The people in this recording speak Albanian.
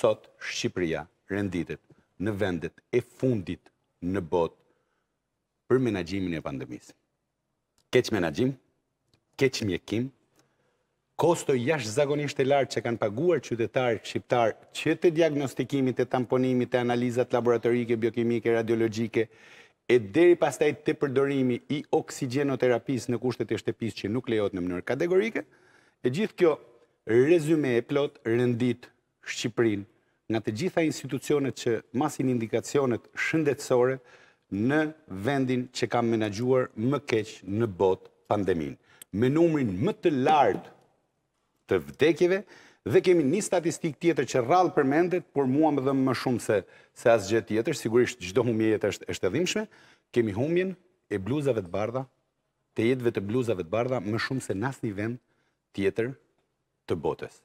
sot Shqipëria renditet në vendet e fundit në bot për menagjimin e pandemisë. Keq menagjim, keq mjekim, kosto jash zagonisht e lartë që kanë paguar qytetarë shqiptarë që të diagnostikimit e tamponimit e analizat laboratorike, biokimike, radiologike, e deri pastaj të përdorimi i oksigenoterapis në kushtet e shtepis që nuk lejot në mënyrë kategorike, e gjithë kjo rezume e plot rëndit Shqiprin nga të gjitha institucionet që masin indikacionet shëndetsore në vendin që kam menagjuar më keq në bot pandemin. Me numrin më të lartë të vdekjeve dhe kemi një statistik tjetër që rralë përmendet, por mua më dhe më shumë se, se asë tjetër, sigurisht gjdo humje jetë është edhimshme, kemi humjen e bluzave të bardha, të jetëve të bluzave të bardha, më shumë se nasë një vend tjetër të botës.